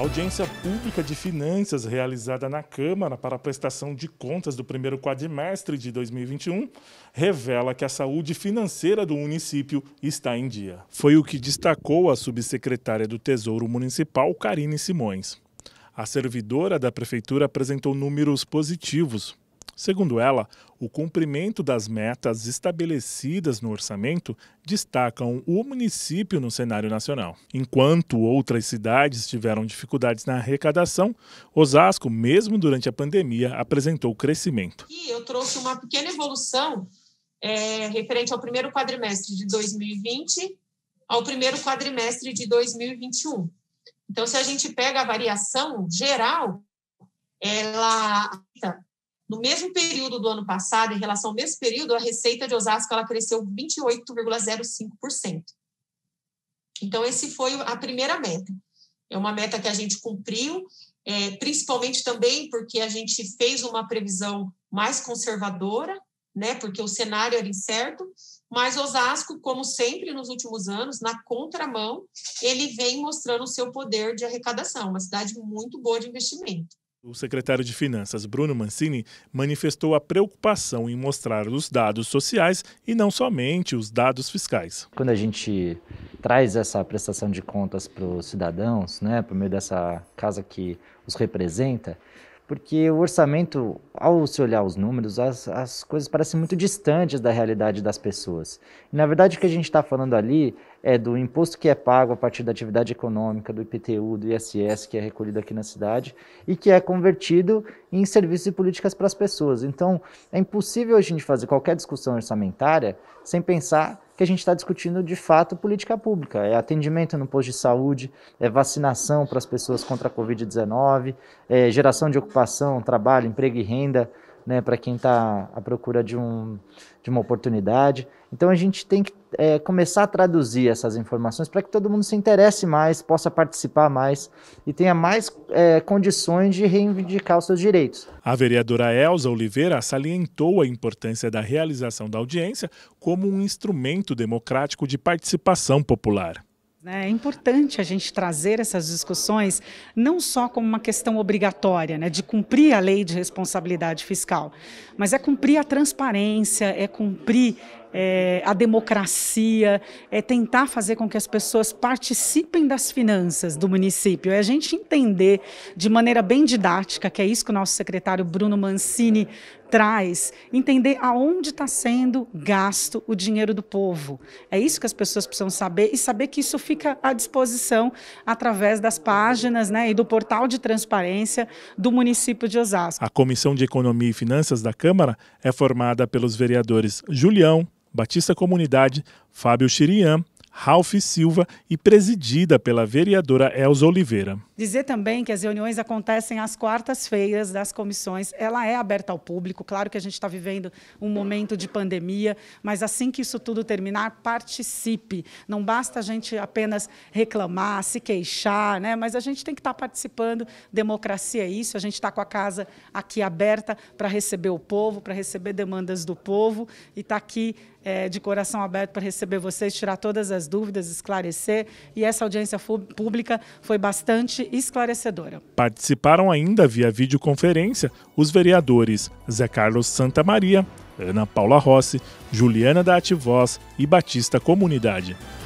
Audiência pública de finanças realizada na Câmara para a prestação de contas do primeiro quadrimestre de 2021 revela que a saúde financeira do município está em dia. Foi o que destacou a subsecretária do Tesouro Municipal, Karine Simões. A servidora da prefeitura apresentou números positivos, Segundo ela, o cumprimento das metas estabelecidas no orçamento destacam o município no cenário nacional. Enquanto outras cidades tiveram dificuldades na arrecadação, Osasco, mesmo durante a pandemia, apresentou crescimento. E eu trouxe uma pequena evolução é, referente ao primeiro quadrimestre de 2020 ao primeiro quadrimestre de 2021. Então, se a gente pega a variação geral, ela no mesmo período do ano passado, em relação ao mesmo período, a receita de Osasco ela cresceu 28,05%. Então, esse foi a primeira meta. É uma meta que a gente cumpriu, é, principalmente também porque a gente fez uma previsão mais conservadora, né? Porque o cenário era incerto, mas Osasco, como sempre nos últimos anos, na contramão, ele vem mostrando o seu poder de arrecadação, uma cidade muito boa de investimento. O secretário de Finanças, Bruno Mancini, manifestou a preocupação em mostrar os dados sociais e não somente os dados fiscais. Quando a gente traz essa prestação de contas para os cidadãos, né, por meio dessa casa que os representa, porque o orçamento, ao se olhar os números, as, as coisas parecem muito distantes da realidade das pessoas. E, na verdade, o que a gente está falando ali é do imposto que é pago a partir da atividade econômica, do IPTU, do ISS, que é recolhido aqui na cidade, e que é convertido em serviços e políticas para as pessoas. Então, é impossível a gente fazer qualquer discussão orçamentária sem pensar que a gente está discutindo de fato política pública. É atendimento no posto de saúde, é vacinação para as pessoas contra a Covid-19, é geração de ocupação, trabalho, emprego e renda, né, para quem está à procura de, um, de uma oportunidade. Então a gente tem que é, começar a traduzir essas informações para que todo mundo se interesse mais, possa participar mais e tenha mais é, condições de reivindicar os seus direitos. A vereadora Elza Oliveira salientou a importância da realização da audiência como um instrumento democrático de participação popular. Né? É importante a gente trazer essas discussões não só como uma questão obrigatória, né, de cumprir a lei de responsabilidade fiscal, mas é cumprir a transparência, é cumprir é, a democracia, é tentar fazer com que as pessoas participem das finanças do município. É a gente entender de maneira bem didática, que é isso que o nosso secretário Bruno Mancini traz, entender aonde está sendo gasto o dinheiro do povo. É isso que as pessoas precisam saber e saber que isso fica à disposição através das páginas né, e do portal de transparência do município de Osasco. A Comissão de Economia e Finanças da Câmara é formada pelos vereadores Julião, Batista Comunidade, Fábio Chirian, Ralph Silva e presidida pela vereadora Elza Oliveira. Dizer também que as reuniões acontecem às quartas-feiras das comissões. Ela é aberta ao público. Claro que a gente está vivendo um momento de pandemia, mas assim que isso tudo terminar, participe. Não basta a gente apenas reclamar, se queixar, né? mas a gente tem que estar tá participando. Democracia é isso. A gente está com a casa aqui aberta para receber o povo, para receber demandas do povo e está aqui é, de coração aberto para receber vocês, tirar todas as dúvidas, esclarecer, e essa audiência pública foi bastante esclarecedora. Participaram ainda via videoconferência os vereadores Zé Carlos Santa Maria, Ana Paula Rossi, Juliana da Ativoz e Batista Comunidade.